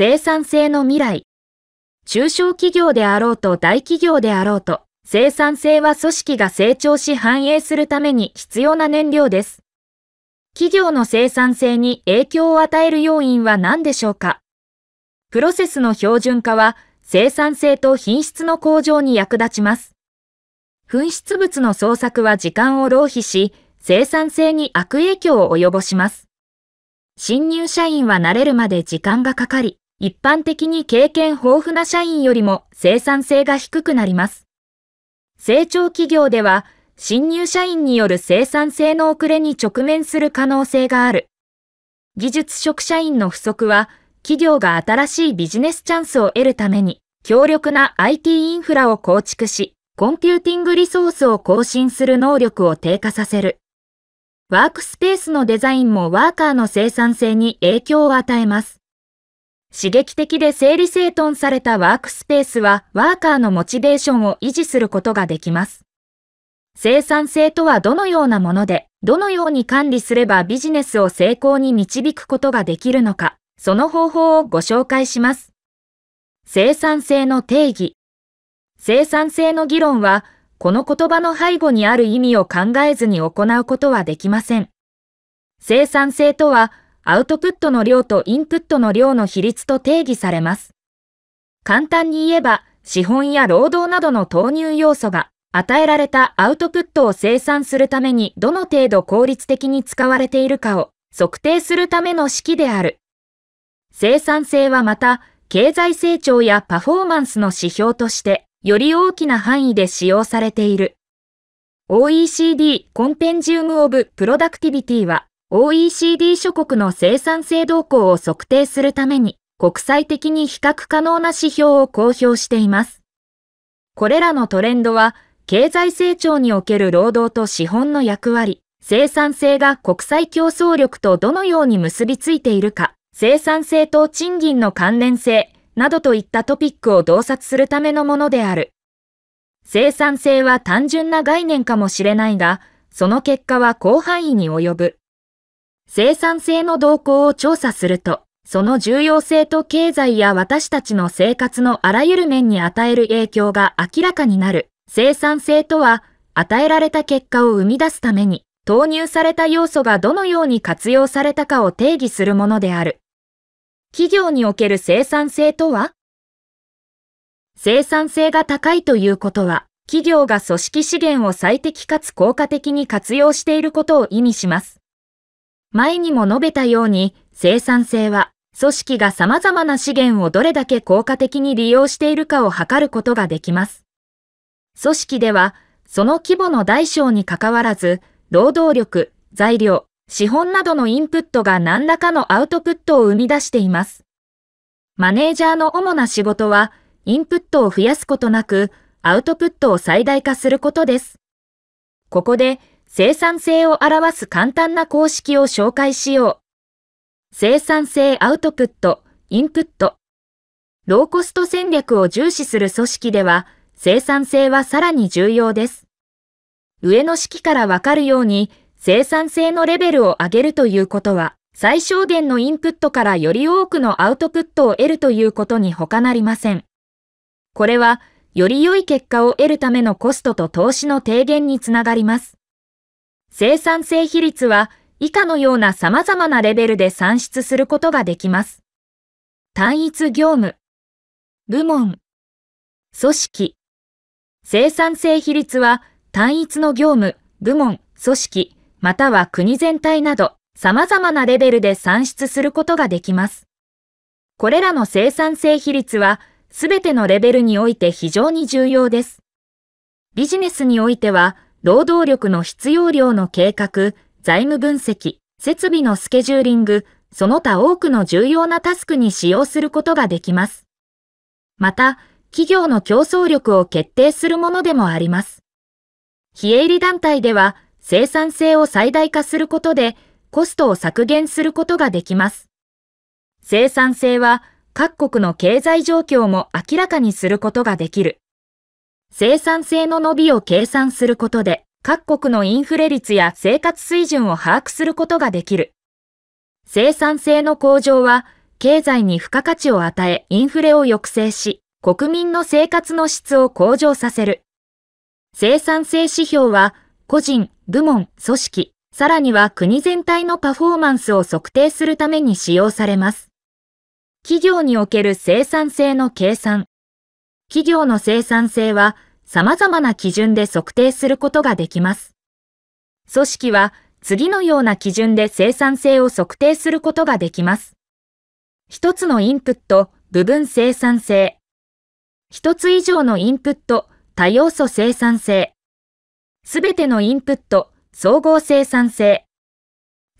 生産性の未来。中小企業であろうと大企業であろうと、生産性は組織が成長し繁栄するために必要な燃料です。企業の生産性に影響を与える要因は何でしょうかプロセスの標準化は生産性と品質の向上に役立ちます。紛失物の捜索は時間を浪費し、生産性に悪影響を及ぼします。新入社員は慣れるまで時間がかかり、一般的に経験豊富な社員よりも生産性が低くなります。成長企業では、新入社員による生産性の遅れに直面する可能性がある。技術職社員の不足は、企業が新しいビジネスチャンスを得るために、強力な IT インフラを構築し、コンピューティングリソースを更新する能力を低下させる。ワークスペースのデザインもワーカーの生産性に影響を与えます。刺激的で整理整頓されたワークスペースはワーカーのモチベーションを維持することができます。生産性とはどのようなもので、どのように管理すればビジネスを成功に導くことができるのか、その方法をご紹介します。生産性の定義。生産性の議論は、この言葉の背後にある意味を考えずに行うことはできません。生産性とは、アウトプットの量とインプットの量の比率と定義されます。簡単に言えば、資本や労働などの投入要素が与えられたアウトプットを生産するためにどの程度効率的に使われているかを測定するための式である。生産性はまた、経済成長やパフォーマンスの指標として、より大きな範囲で使用されている。OECD コンペンジウム・オブ・プロダクティビティは、OECD 諸国の生産性動向を測定するために国際的に比較可能な指標を公表しています。これらのトレンドは経済成長における労働と資本の役割、生産性が国際競争力とどのように結びついているか、生産性と賃金の関連性などといったトピックを洞察するためのものである。生産性は単純な概念かもしれないが、その結果は広範囲に及ぶ。生産性の動向を調査すると、その重要性と経済や私たちの生活のあらゆる面に与える影響が明らかになる。生産性とは、与えられた結果を生み出すために、投入された要素がどのように活用されたかを定義するものである。企業における生産性とは生産性が高いということは、企業が組織資源を最適かつ効果的に活用していることを意味します。前にも述べたように、生産性は、組織が様々な資源をどれだけ効果的に利用しているかを測ることができます。組織では、その規模の大小にかかわらず、労働力、材料、資本などのインプットが何らかのアウトプットを生み出しています。マネージャーの主な仕事は、インプットを増やすことなく、アウトプットを最大化することです。ここで、生産性を表す簡単な公式を紹介しよう。生産性アウトプット、インプット。ローコスト戦略を重視する組織では、生産性はさらに重要です。上の式からわかるように、生産性のレベルを上げるということは、最小限のインプットからより多くのアウトプットを得るということに他なりません。これは、より良い結果を得るためのコストと投資の低減につながります。生産性比率は以下のような様々なレベルで算出することができます。単一業務、部門、組織。生産性比率は単一の業務、部門、組織、または国全体など様々なレベルで算出することができます。これらの生産性比率はすべてのレベルにおいて非常に重要です。ビジネスにおいては、労働力の必要量の計画、財務分析、設備のスケジューリング、その他多くの重要なタスクに使用することができます。また、企業の競争力を決定するものでもあります。非営利団体では、生産性を最大化することで、コストを削減することができます。生産性は、各国の経済状況も明らかにすることができる。生産性の伸びを計算することで、各国のインフレ率や生活水準を把握することができる。生産性の向上は、経済に付加価値を与え、インフレを抑制し、国民の生活の質を向上させる。生産性指標は、個人、部門、組織、さらには国全体のパフォーマンスを測定するために使用されます。企業における生産性の計算、企業の生産性は様々な基準で測定することができます。組織は次のような基準で生産性を測定することができます。一つのインプット、部分生産性。一つ以上のインプット、多要素生産性。すべてのインプット、総合生産性。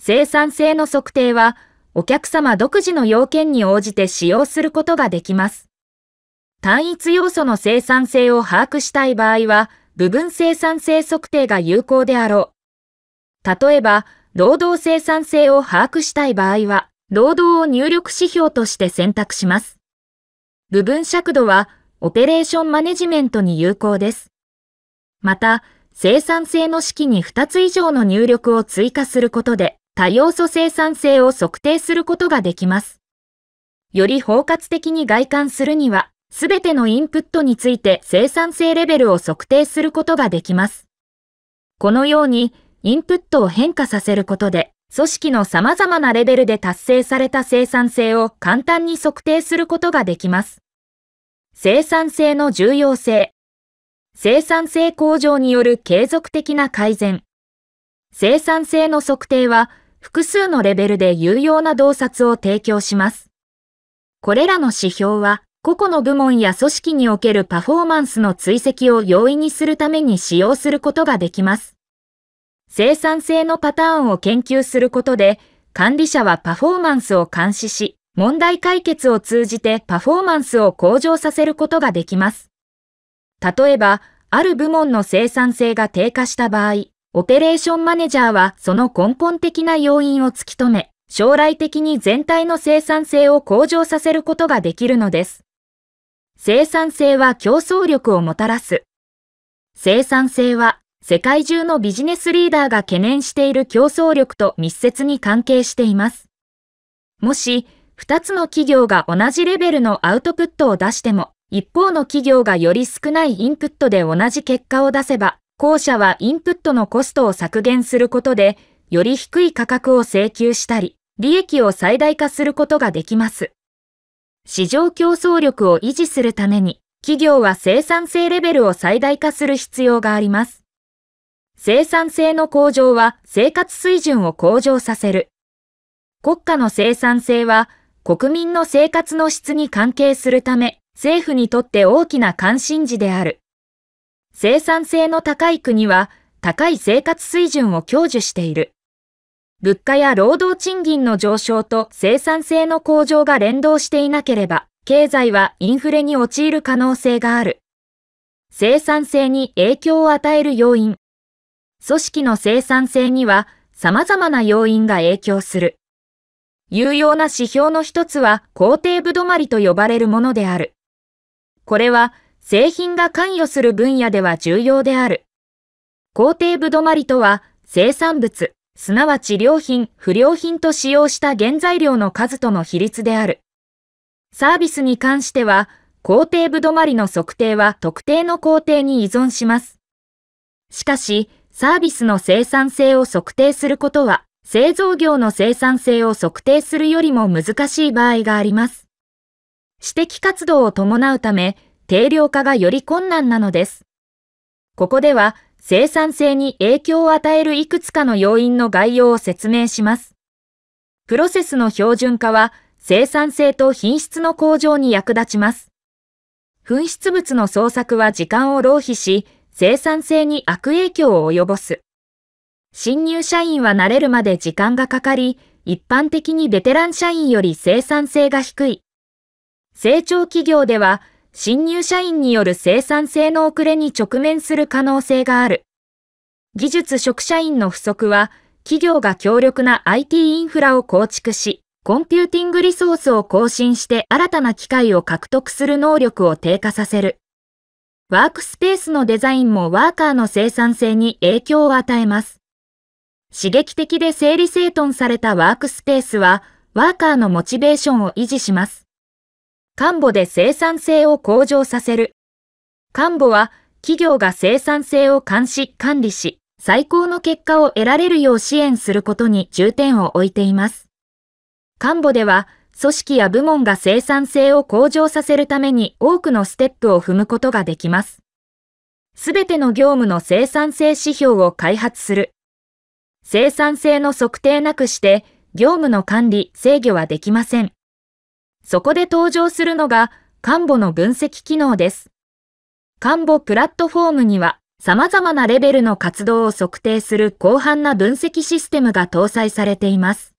生産性の測定は、お客様独自の要件に応じて使用することができます。単一要素の生産性を把握したい場合は、部分生産性測定が有効であろう。例えば、労働生産性を把握したい場合は、労働を入力指標として選択します。部分尺度は、オペレーションマネジメントに有効です。また、生産性の式に2つ以上の入力を追加することで、多要素生産性を測定することができます。より包括的に外観するには、すべてのインプットについて生産性レベルを測定することができます。このように、インプットを変化させることで、組織の様々なレベルで達成された生産性を簡単に測定することができます。生産性の重要性。生産性向上による継続的な改善。生産性の測定は、複数のレベルで有用な洞察を提供します。これらの指標は、個々の部門や組織におけるパフォーマンスの追跡を容易にするために使用することができます。生産性のパターンを研究することで、管理者はパフォーマンスを監視し、問題解決を通じてパフォーマンスを向上させることができます。例えば、ある部門の生産性が低下した場合、オペレーションマネジャーはその根本的な要因を突き止め、将来的に全体の生産性を向上させることができるのです。生産性は競争力をもたらす。生産性は世界中のビジネスリーダーが懸念している競争力と密接に関係しています。もし、二つの企業が同じレベルのアウトプットを出しても、一方の企業がより少ないインプットで同じ結果を出せば、後者はインプットのコストを削減することで、より低い価格を請求したり、利益を最大化することができます。市場競争力を維持するために、企業は生産性レベルを最大化する必要があります。生産性の向上は生活水準を向上させる。国家の生産性は国民の生活の質に関係するため、政府にとって大きな関心事である。生産性の高い国は高い生活水準を享受している。物価や労働賃金の上昇と生産性の向上が連動していなければ、経済はインフレに陥る可能性がある。生産性に影響を与える要因。組織の生産性には様々な要因が影響する。有用な指標の一つは工程部止まりと呼ばれるものである。これは製品が関与する分野では重要である。工程部止まりとは生産物、すなわち良品、不良品と使用した原材料の数との比率である。サービスに関しては、工程ぶ止まりの測定は特定の工程に依存します。しかし、サービスの生産性を測定することは、製造業の生産性を測定するよりも難しい場合があります。指摘活動を伴うため、定量化がより困難なのです。ここでは、生産性に影響を与えるいくつかの要因の概要を説明します。プロセスの標準化は生産性と品質の向上に役立ちます。紛失物の捜索は時間を浪費し、生産性に悪影響を及ぼす。新入社員は慣れるまで時間がかかり、一般的にベテラン社員より生産性が低い。成長企業では新入社員による生産性の遅れに直面する可能性がある。技術職社員の不足は、企業が強力な IT インフラを構築し、コンピューティングリソースを更新して新たな機会を獲得する能力を低下させる。ワークスペースのデザインもワーカーの生産性に影響を与えます。刺激的で整理整頓されたワークスペースは、ワーカーのモチベーションを維持します。看母で生産性を向上させる。看母は企業が生産性を監視、管理し、最高の結果を得られるよう支援することに重点を置いています。看母では、組織や部門が生産性を向上させるために多くのステップを踏むことができます。すべての業務の生産性指標を開発する。生産性の測定なくして、業務の管理、制御はできません。そこで登場するのが、カンボの分析機能です。カンボプラットフォームには、様々なレベルの活動を測定する広範な分析システムが搭載されています。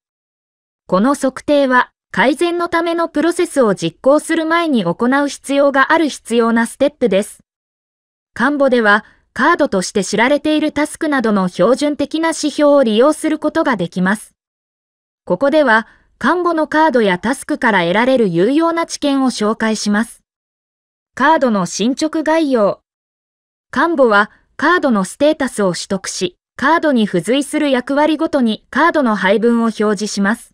この測定は、改善のためのプロセスを実行する前に行う必要がある必要なステップです。カンボでは、カードとして知られているタスクなどの標準的な指標を利用することができます。ここでは、看護のカードやタスクから得られる有用な知見を紹介します。カードの進捗概要。看護はカードのステータスを取得し、カードに付随する役割ごとにカードの配分を表示します。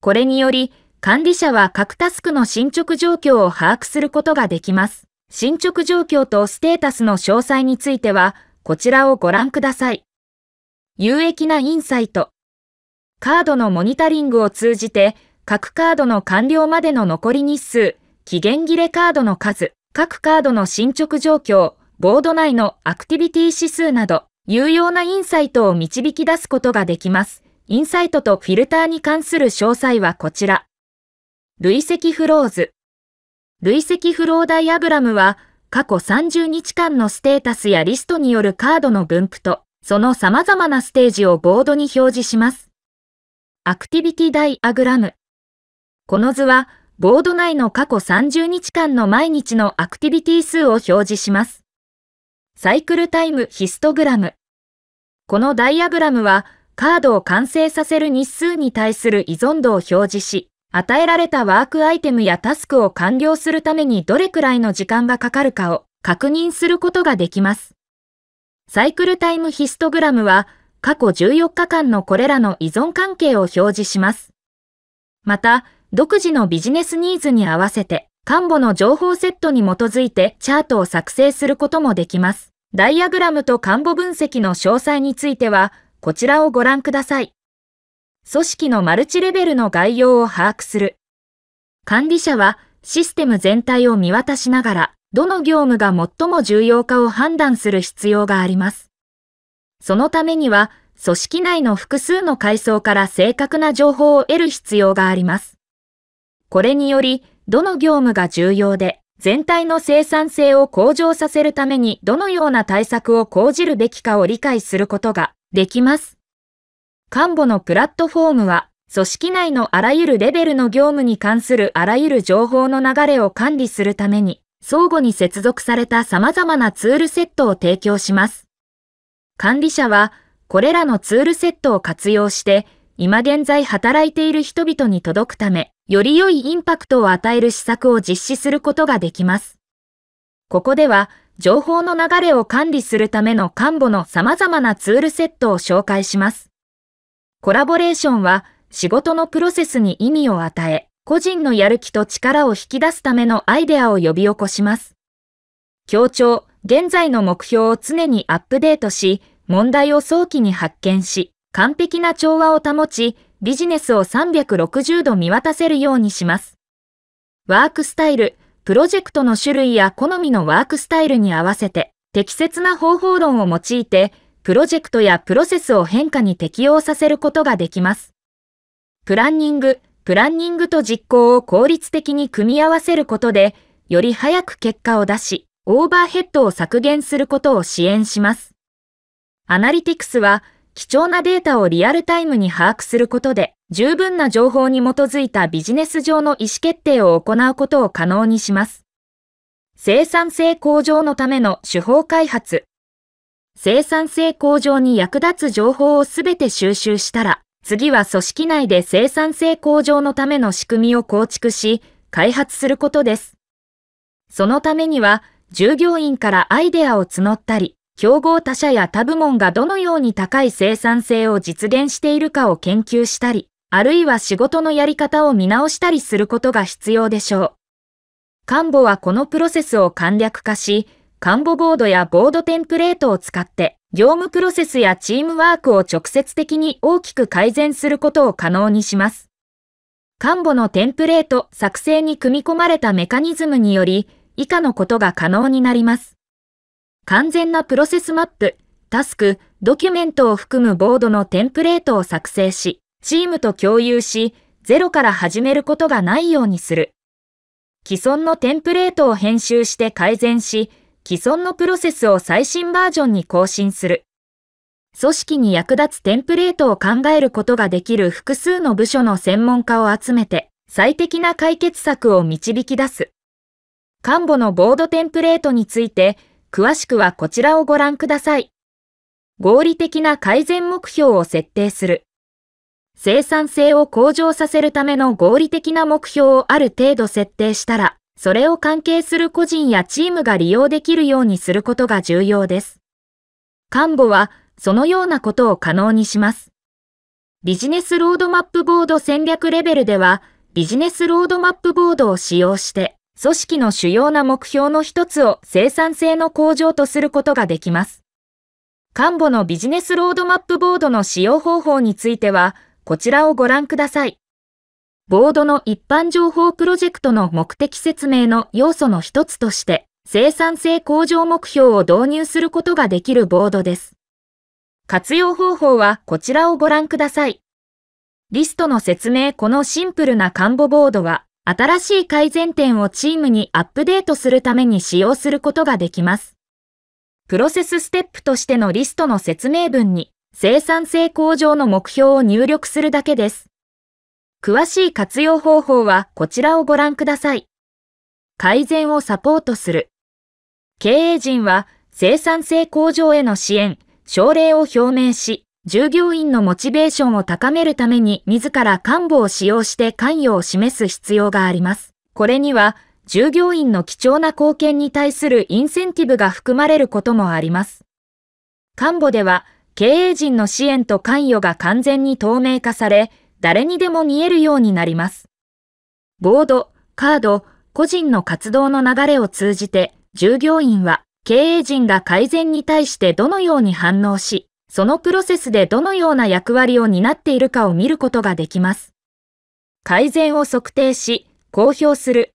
これにより、管理者は各タスクの進捗状況を把握することができます。進捗状況とステータスの詳細については、こちらをご覧ください。有益なインサイト。カードのモニタリングを通じて、各カードの完了までの残り日数、期限切れカードの数、各カードの進捗状況、ボード内のアクティビティ指数など、有用なインサイトを導き出すことができます。インサイトとフィルターに関する詳細はこちら。累積フローズ。累積フローダイアグラムは、過去30日間のステータスやリストによるカードの分布と、その様々なステージをボードに表示します。アクティビティダイアグラム。この図は、ボード内の過去30日間の毎日のアクティビティ数を表示します。サイクルタイムヒストグラム。このダイアグラムは、カードを完成させる日数に対する依存度を表示し、与えられたワークアイテムやタスクを完了するためにどれくらいの時間がかかるかを確認することができます。サイクルタイムヒストグラムは、過去14日間のこれらの依存関係を表示します。また、独自のビジネスニーズに合わせて、看護の情報セットに基づいてチャートを作成することもできます。ダイアグラムと看護分析の詳細については、こちらをご覧ください。組織のマルチレベルの概要を把握する。管理者はシステム全体を見渡しながら、どの業務が最も重要かを判断する必要があります。そのためには、組織内の複数の階層から正確な情報を得る必要があります。これにより、どの業務が重要で、全体の生産性を向上させるためにどのような対策を講じるべきかを理解することができます。看護のプラットフォームは、組織内のあらゆるレベルの業務に関するあらゆる情報の流れを管理するために、相互に接続された様々なツールセットを提供します。管理者はこれらのツールセットを活用して今現在働いている人々に届くため、より良いインパクトを与える施策を実施することができます。ここでは、情報の流れを管理するための幹部の様々なツールセットを紹介します。コラボレーションは、仕事のプロセスに意味を与え、個人のやる気と力を引き出すためのアイデアを呼び起こします。協調、現在の目標を常にアップデートし、問題を早期に発見し、完璧な調和を保ち、ビジネスを360度見渡せるようにします。ワークスタイル、プロジェクトの種類や好みのワークスタイルに合わせて、適切な方法論を用いて、プロジェクトやプロセスを変化に適応させることができます。プランニング、プランニングと実行を効率的に組み合わせることで、より早く結果を出し、オーバーヘッドを削減することを支援します。アナリティクスは、貴重なデータをリアルタイムに把握することで、十分な情報に基づいたビジネス上の意思決定を行うことを可能にします。生産性向上のための手法開発。生産性向上に役立つ情報をすべて収集したら、次は組織内で生産性向上のための仕組みを構築し、開発することです。そのためには、従業員からアイデアを募ったり、競合他社や他部門がどのように高い生産性を実現しているかを研究したり、あるいは仕事のやり方を見直したりすることが必要でしょう。看護はこのプロセスを簡略化し、看護ボードやボードテンプレートを使って、業務プロセスやチームワークを直接的に大きく改善することを可能にします。看護のテンプレート作成に組み込まれたメカニズムにより、以下のことが可能になります。完全なプロセスマップ、タスク、ドキュメントを含むボードのテンプレートを作成し、チームと共有し、ゼロから始めることがないようにする。既存のテンプレートを編集して改善し、既存のプロセスを最新バージョンに更新する。組織に役立つテンプレートを考えることができる複数の部署の専門家を集めて、最適な解決策を導き出す。看ボのボードテンプレートについて、詳しくはこちらをご覧ください。合理的な改善目標を設定する。生産性を向上させるための合理的な目標をある程度設定したら、それを関係する個人やチームが利用できるようにすることが重要です。看ボは、そのようなことを可能にします。ビジネスロードマップボード戦略レベルでは、ビジネスロードマップボードを使用して、組織の主要な目標の一つを生産性の向上とすることができます。官母のビジネスロードマップボードの使用方法については、こちらをご覧ください。ボードの一般情報プロジェクトの目的説明の要素の一つとして、生産性向上目標を導入することができるボードです。活用方法はこちらをご覧ください。リストの説明このシンプルなカンボボードは、新しい改善点をチームにアップデートするために使用することができます。プロセスステップとしてのリストの説明文に生産性向上の目標を入力するだけです。詳しい活用方法はこちらをご覧ください。改善をサポートする。経営陣は生産性向上への支援、奨励を表明し、従業員のモチベーションを高めるために自ら幹部を使用して関与を示す必要があります。これには、従業員の貴重な貢献に対するインセンティブが含まれることもあります。看部では、経営陣の支援と関与が完全に透明化され、誰にでも見えるようになります。ボード、カード、個人の活動の流れを通じて、従業員は経営陣が改善に対してどのように反応し、そのプロセスでどのような役割を担っているかを見ることができます。改善を測定し、公表する。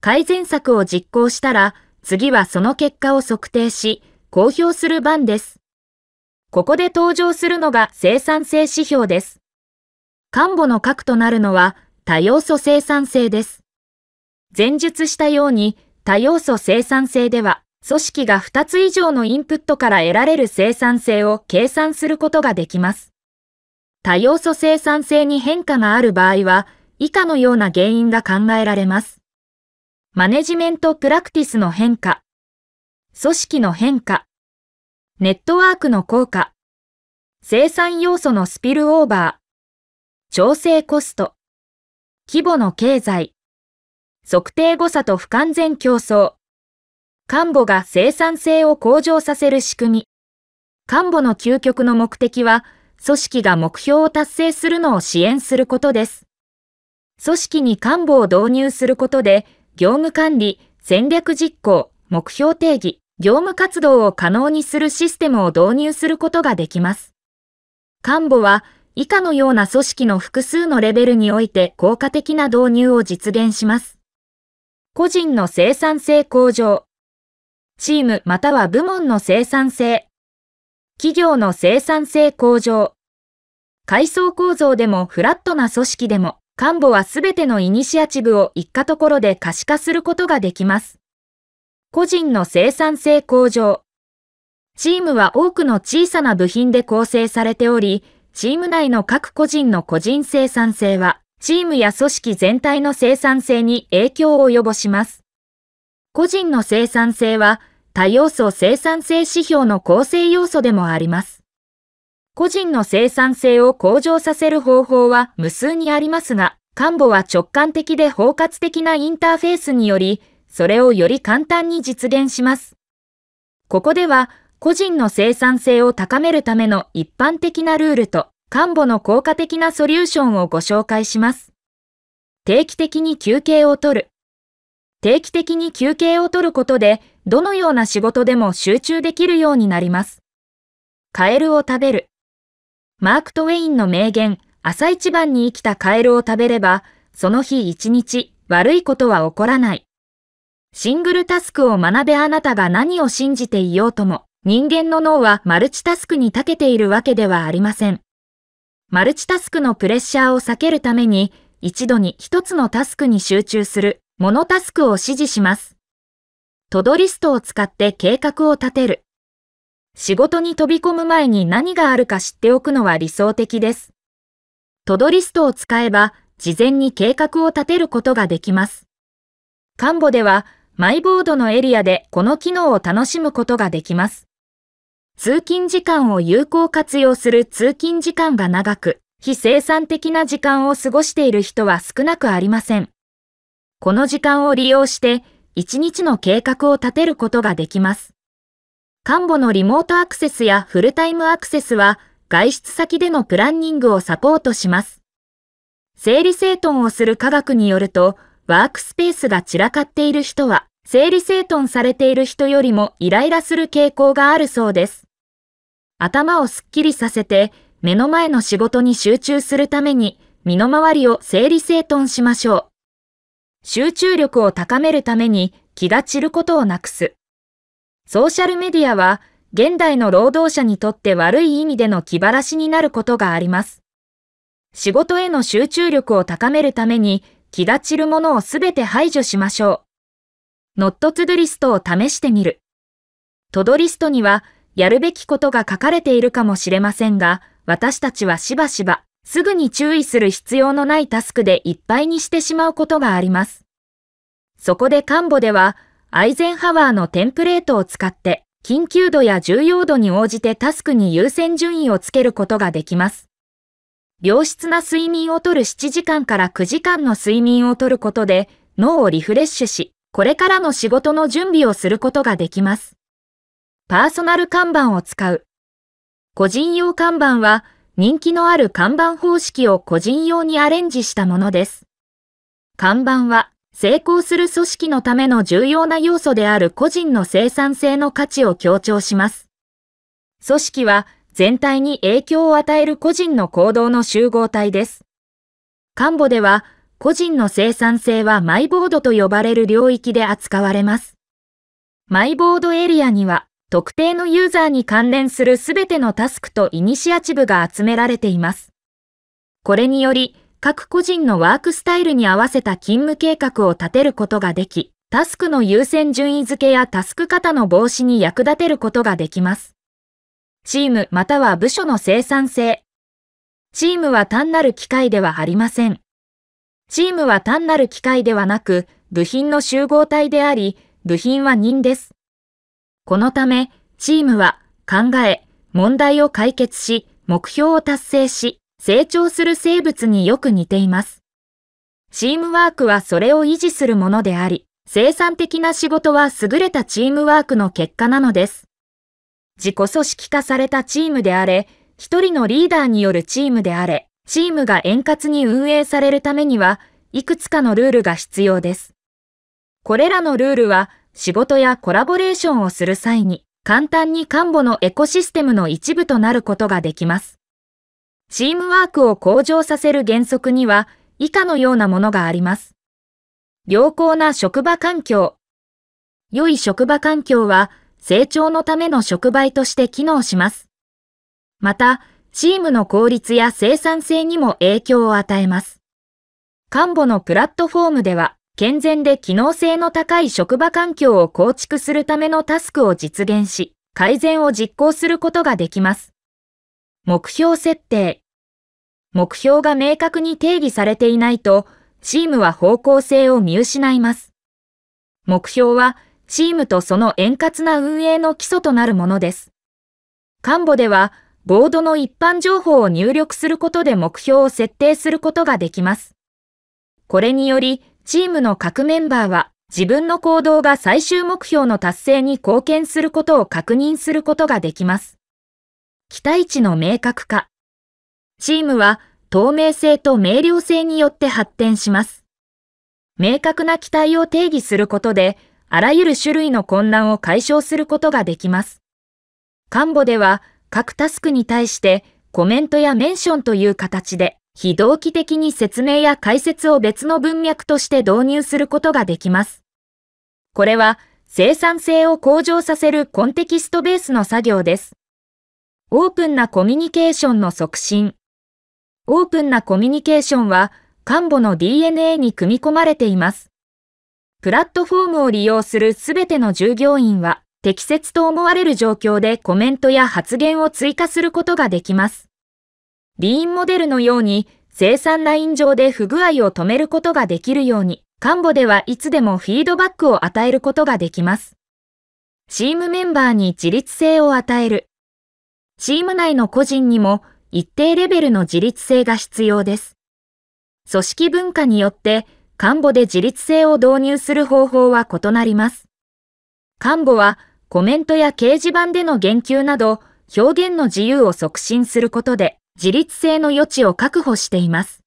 改善策を実行したら、次はその結果を測定し、公表する番です。ここで登場するのが生産性指標です。看護の核となるのは多要素生産性です。前述したように多要素生産性では、組織が2つ以上のインプットから得られる生産性を計算することができます。多要素生産性に変化がある場合は、以下のような原因が考えられます。マネジメントプラクティスの変化、組織の変化、ネットワークの効果、生産要素のスピルオーバー、調整コスト、規模の経済、測定誤差と不完全競争、看護が生産性を向上させる仕組み。看護の究極の目的は、組織が目標を達成するのを支援することです。組織に看護を導入することで、業務管理、戦略実行、目標定義、業務活動を可能にするシステムを導入することができます。看護は、以下のような組織の複数のレベルにおいて効果的な導入を実現します。個人の生産性向上。チームまたは部門の生産性、企業の生産性向上、階層構造でもフラットな組織でも、幹部はすべてのイニシアチブを一家ところで可視化することができます。個人の生産性向上。チームは多くの小さな部品で構成されており、チーム内の各個人の個人生産性は、チームや組織全体の生産性に影響を及ぼします。個人の生産性は多要素生産性指標の構成要素でもあります。個人の生産性を向上させる方法は無数にありますが、官母は直感的で包括的なインターフェースにより、それをより簡単に実現します。ここでは、個人の生産性を高めるための一般的なルールと、官母の効果的なソリューションをご紹介します。定期的に休憩をとる。定期的に休憩を取ることで、どのような仕事でも集中できるようになります。カエルを食べる。マーク・トウェインの名言、朝一番に生きたカエルを食べれば、その日一日悪いことは起こらない。シングルタスクを学べあなたが何を信じていようとも、人間の脳はマルチタスクに長けているわけではありません。マルチタスクのプレッシャーを避けるために、一度に一つのタスクに集中するモノタスクを指示します。トドリストを使って計画を立てる。仕事に飛び込む前に何があるか知っておくのは理想的です。トドリストを使えば、事前に計画を立てることができます。カンボでは、マイボードのエリアでこの機能を楽しむことができます。通勤時間を有効活用する通勤時間が長く、非生産的な時間を過ごしている人は少なくありません。この時間を利用して1日の計画を立てることができます。看護のリモートアクセスやフルタイムアクセスは外出先でのプランニングをサポートします。整理整頓をする科学によると、ワークスペースが散らかっている人は、整理整頓されている人よりもイライラする傾向があるそうです。頭をすっきりさせて、目の前の仕事に集中するために、身の回りを整理整頓しましょう。集中力を高めるために気が散ることをなくす。ソーシャルメディアは現代の労働者にとって悪い意味での気晴らしになることがあります。仕事への集中力を高めるために気が散るものをすべて排除しましょう。ノットツドリストを試してみる。トドリストにはやるべきことが書かれているかもしれませんが、私たちはしばしばすぐに注意する必要のないタスクでいっぱいにしてしまうことがあります。そこで看ボでは、アイゼンハワーのテンプレートを使って、緊急度や重要度に応じてタスクに優先順位をつけることができます。良質な睡眠をとる7時間から9時間の睡眠をとることで、脳をリフレッシュし、これからの仕事の準備をすることができます。パーソナル看板を使う。個人用看板は、人気のある看板方式を個人用にアレンジしたものです。看板は成功する組織のための重要な要素である個人の生産性の価値を強調します。組織は全体に影響を与える個人の行動の集合体です。看ボでは個人の生産性はマイボードと呼ばれる領域で扱われます。マイボードエリアには特定のユーザーに関連するすべてのタスクとイニシアチブが集められています。これにより、各個人のワークスタイルに合わせた勤務計画を立てることができ、タスクの優先順位付けやタスク型の防止に役立てることができます。チームまたは部署の生産性。チームは単なる機械ではありません。チームは単なる機械ではなく、部品の集合体であり、部品は人です。このため、チームは考え、問題を解決し、目標を達成し、成長する生物によく似ています。チームワークはそれを維持するものであり、生産的な仕事は優れたチームワークの結果なのです。自己組織化されたチームであれ、一人のリーダーによるチームであれ、チームが円滑に運営されるためには、いくつかのルールが必要です。これらのルールは、仕事やコラボレーションをする際に、簡単に看護のエコシステムの一部となることができます。チームワークを向上させる原則には、以下のようなものがあります。良好な職場環境。良い職場環境は、成長のための触媒として機能します。また、チームの効率や生産性にも影響を与えます。看護のプラットフォームでは、健全で機能性の高い職場環境を構築するためのタスクを実現し、改善を実行することができます。目標設定。目標が明確に定義されていないと、チームは方向性を見失います。目標は、チームとその円滑な運営の基礎となるものです。看護では、ボードの一般情報を入力することで目標を設定することができます。これにより、チームの各メンバーは自分の行動が最終目標の達成に貢献することを確認することができます。期待値の明確化。チームは透明性と明瞭性によって発展します。明確な期待を定義することで、あらゆる種類の混乱を解消することができます。看護では各タスクに対してコメントやメンションという形で非同期的に説明や解説を別の文脈として導入することができます。これは生産性を向上させるコンテキストベースの作業です。オープンなコミュニケーションの促進。オープンなコミュニケーションは、看護の DNA に組み込まれています。プラットフォームを利用するすべての従業員は、適切と思われる状況でコメントや発言を追加することができます。リーンモデルのように生産ライン上で不具合を止めることができるように、カンボではいつでもフィードバックを与えることができます。チームメンバーに自立性を与える。チーム内の個人にも一定レベルの自立性が必要です。組織文化によって、看護で自律性を導入する方法は異なります。看ボはコメントや掲示板での言及など表現の自由を促進することで、自立性の余地を確保しています。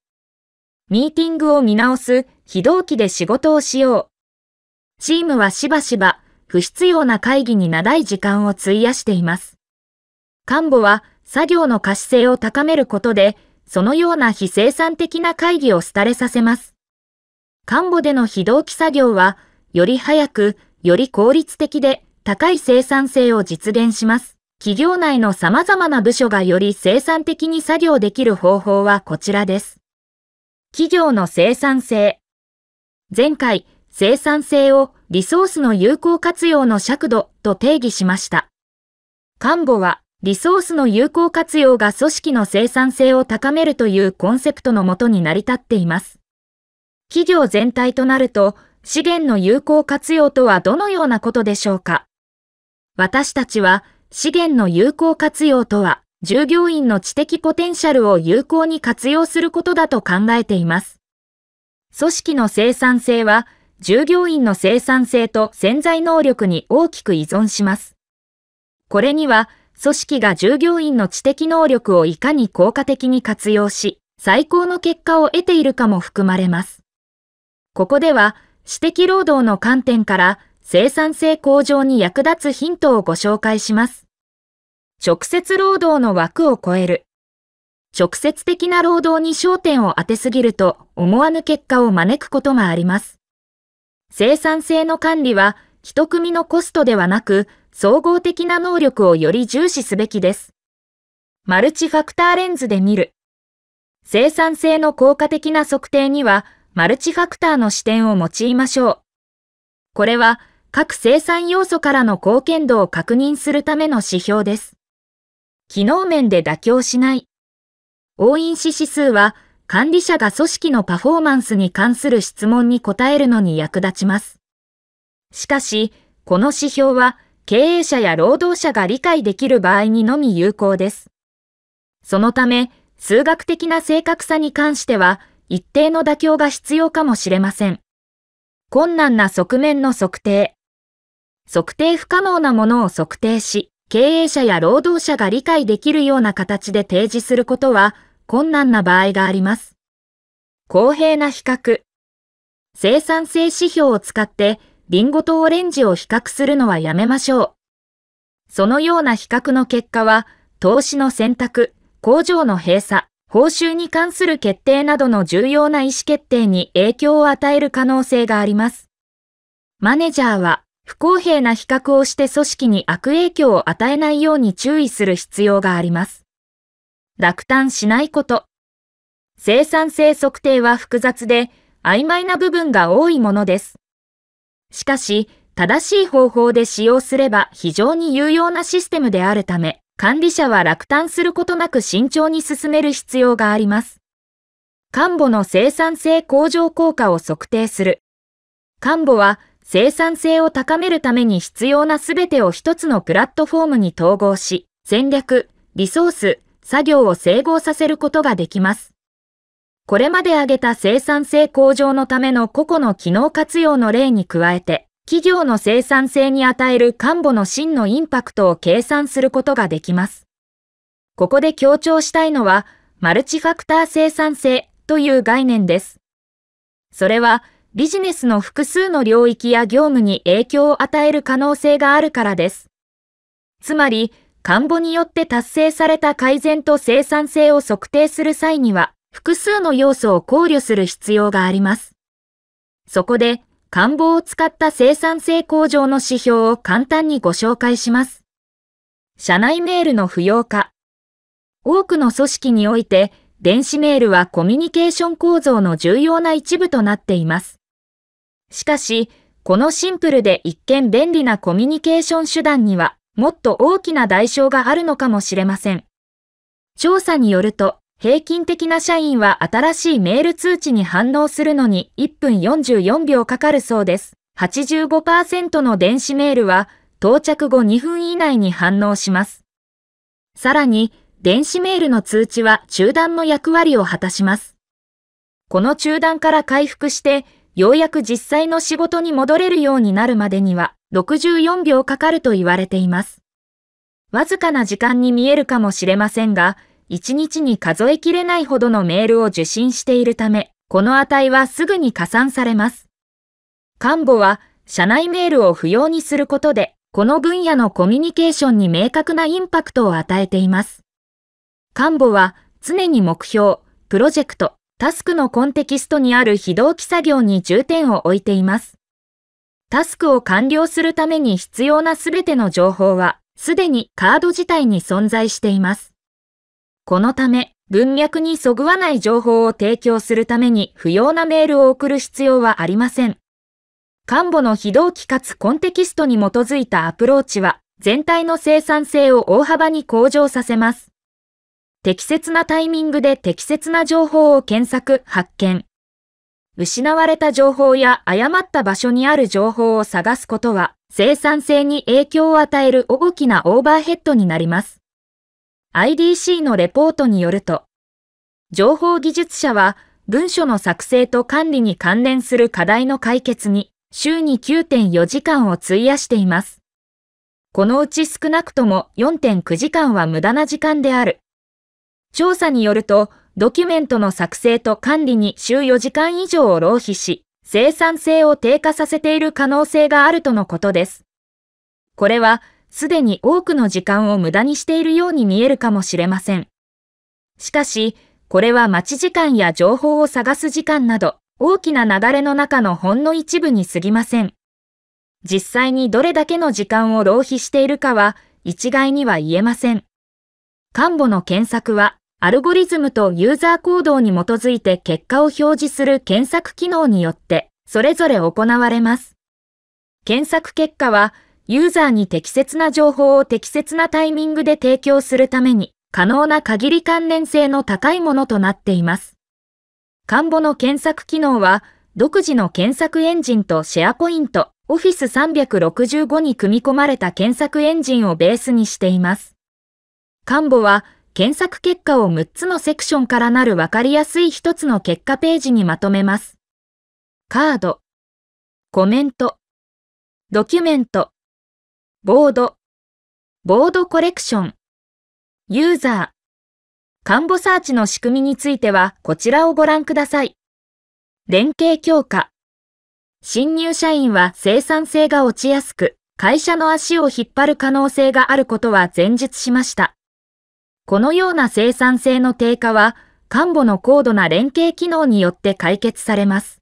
ミーティングを見直す、非同期で仕事をしよう。チームはしばしば不必要な会議に長い時間を費やしています。幹部は作業の可視性を高めることで、そのような非生産的な会議を廃れさせます。看護での非同期作業は、より早く、より効率的で、高い生産性を実現します。企業内の様々な部署がより生産的に作業できる方法はこちらです。企業の生産性。前回、生産性をリソースの有効活用の尺度と定義しました。看護は、リソースの有効活用が組織の生産性を高めるというコンセプトのもとに成り立っています。企業全体となると、資源の有効活用とはどのようなことでしょうか私たちは、資源の有効活用とは、従業員の知的ポテンシャルを有効に活用することだと考えています。組織の生産性は、従業員の生産性と潜在能力に大きく依存します。これには、組織が従業員の知的能力をいかに効果的に活用し、最高の結果を得ているかも含まれます。ここでは、私的労働の観点から生産性向上に役立つヒントをご紹介します。直接労働の枠を超える。直接的な労働に焦点を当てすぎると思わぬ結果を招くことがあります。生産性の管理は一組のコストではなく総合的な能力をより重視すべきです。マルチファクターレンズで見る。生産性の効果的な測定にはマルチファクターの視点を用いましょう。これは各生産要素からの貢献度を確認するための指標です。機能面で妥協しない。応印紙指数は管理者が組織のパフォーマンスに関する質問に答えるのに役立ちます。しかし、この指標は経営者や労働者が理解できる場合にのみ有効です。そのため、数学的な正確さに関しては一定の妥協が必要かもしれません。困難な側面の測定。測定不可能なものを測定し、経営者や労働者が理解できるような形で提示することは困難な場合があります。公平な比較。生産性指標を使って、リンゴとオレンジを比較するのはやめましょう。そのような比較の結果は、投資の選択、工場の閉鎖、報酬に関する決定などの重要な意思決定に影響を与える可能性があります。マネジャーは不公平な比較をして組織に悪影響を与えないように注意する必要があります。落胆しないこと。生産性測定は複雑で曖昧な部分が多いものです。しかし、正しい方法で使用すれば非常に有用なシステムであるため、管理者は落胆することなく慎重に進める必要があります。看護の生産性向上効果を測定する。看護は生産性を高めるために必要なすべてを一つのプラットフォームに統合し、戦略、リソース、作業を整合させることができます。これまで挙げた生産性向上のための個々の機能活用の例に加えて、企業の生産性に与える看護の真のインパクトを計算することができます。ここで強調したいのは、マルチファクター生産性という概念です。それは、ビジネスの複数の領域や業務に影響を与える可能性があるからです。つまり、看護によって達成された改善と生産性を測定する際には、複数の要素を考慮する必要があります。そこで、看護を使った生産性向上の指標を簡単にご紹介します。社内メールの不要化。多くの組織において、電子メールはコミュニケーション構造の重要な一部となっています。しかし、このシンプルで一見便利なコミュニケーション手段には、もっと大きな代償があるのかもしれません。調査によると、平均的な社員は新しいメール通知に反応するのに1分44秒かかるそうです。85%の電子メールは到着後2分以内に反応します。さらに、電子メールの通知は中断の役割を果たします。この中断から回復してようやく実際の仕事に戻れるようになるまでには64秒かかると言われています。わずかな時間に見えるかもしれませんが、1日に数えきれないほどのメールを受信しているため、この値はすぐに加算されます。看護は、社内メールを不要にすることで、この分野のコミュニケーションに明確なインパクトを与えています。看護は、常に目標、プロジェクト、タスクのコンテキストにある非同期作業に重点を置いています。タスクを完了するために必要なすべての情報は、すでにカード自体に存在しています。このため、文脈にそぐわない情報を提供するために不要なメールを送る必要はありません。看護の非同期かつコンテキストに基づいたアプローチは、全体の生産性を大幅に向上させます。適切なタイミングで適切な情報を検索、発見。失われた情報や誤った場所にある情報を探すことは、生産性に影響を与える大きなオーバーヘッドになります。IDC のレポートによると、情報技術者は文書の作成と管理に関連する課題の解決に週に9.4時間を費やしています。このうち少なくとも4.9時間は無駄な時間である。調査によると、ドキュメントの作成と管理に週4時間以上を浪費し、生産性を低下させている可能性があるとのことです。これは、すでに多くの時間を無駄にしているように見えるかもしれません。しかし、これは待ち時間や情報を探す時間など、大きな流れの中のほんの一部に過ぎません。実際にどれだけの時間を浪費しているかは、一概には言えません。看母の検索は、アルゴリズムとユーザー行動に基づいて結果を表示する検索機能によって、それぞれ行われます。検索結果は、ユーザーに適切な情報を適切なタイミングで提供するために、可能な限り関連性の高いものとなっています。看母の検索機能は、独自の検索エンジンとシェアポイント、Office 365に組み込まれた検索エンジンをベースにしています。幹部は検索結果を6つのセクションからなるわかりやすい1つの結果ページにまとめます。カード、コメント、ドキュメント、ボード、ボードコレクション、ユーザー、カンボサーチの仕組みについてはこちらをご覧ください。連携強化。新入社員は生産性が落ちやすく、会社の足を引っ張る可能性があることは前述しました。このような生産性の低下は、看護の高度な連携機能によって解決されます。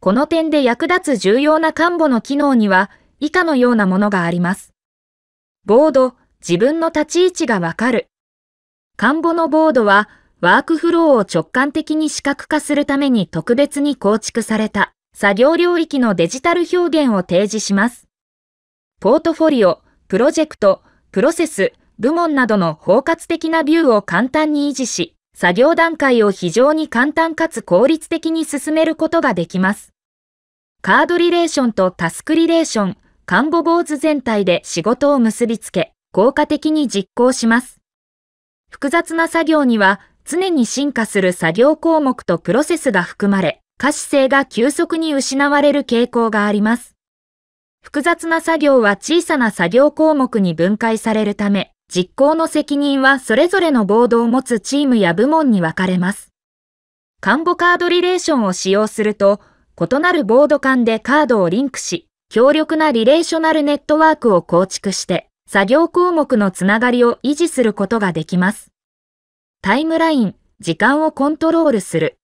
この点で役立つ重要な看護の機能には、以下のようなものがあります。ボード、自分の立ち位置がわかる。看護のボードは、ワークフローを直感的に視覚化するために特別に構築された作業領域のデジタル表現を提示します。ポートフォリオ、プロジェクト、プロセス、部門などの包括的なビューを簡単に維持し、作業段階を非常に簡単かつ効率的に進めることができます。カードリレーションとタスクリレーション、看護坊主全体で仕事を結びつけ、効果的に実行します。複雑な作業には常に進化する作業項目とプロセスが含まれ、可視性が急速に失われる傾向があります。複雑な作業は小さな作業項目に分解されるため、実行の責任はそれぞれのボードを持つチームや部門に分かれます。看護カードリレーションを使用すると、異なるボード間でカードをリンクし、強力なリレーショナルネットワークを構築して、作業項目のつながりを維持することができます。タイムライン、時間をコントロールする。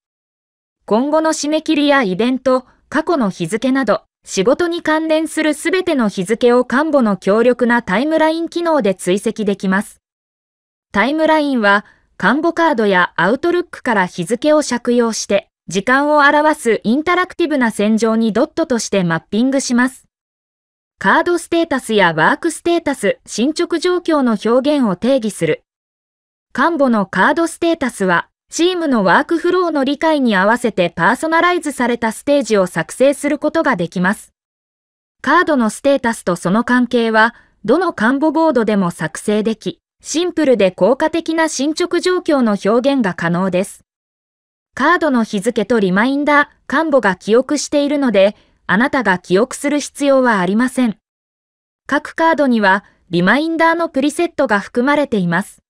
今後の締め切りやイベント、過去の日付など、仕事に関連するすべての日付を看護の強力なタイムライン機能で追跡できます。タイムラインは、看護カードやアウトルックから日付を借用して、時間を表すインタラクティブな線上にドットとしてマッピングします。カードステータスやワークステータス、進捗状況の表現を定義する。看護のカードステータスは、チームのワークフローの理解に合わせてパーソナライズされたステージを作成することができます。カードのステータスとその関係は、どのカンボボードでも作成でき、シンプルで効果的な進捗状況の表現が可能です。カードの日付とリマインダー、カンボが記憶しているので、あなたが記憶する必要はありません。各カードには、リマインダーのプリセットが含まれています。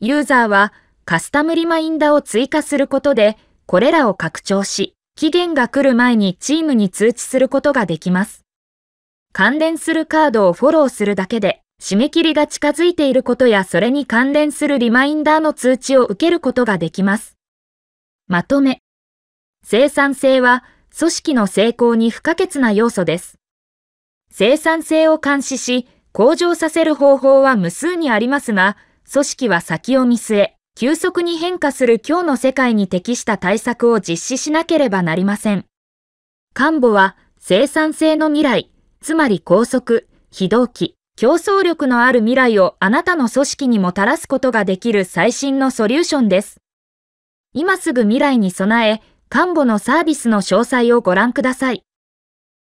ユーザーは、カスタムリマインダを追加することで、これらを拡張し、期限が来る前にチームに通知することができます。関連するカードをフォローするだけで、締め切りが近づいていることやそれに関連するリマインダーの通知を受けることができます。まとめ。生産性は組織の成功に不可欠な要素です。生産性を監視し、向上させる方法は無数にありますが、組織は先を見据え、急速に変化する今日の世界に適した対策を実施しなければなりません。官母は生産性の未来、つまり高速、非同期、競争力のある未来をあなたの組織にもたらすことができる最新のソリューションです。今すぐ未来に備え、官母のサービスの詳細をご覧ください。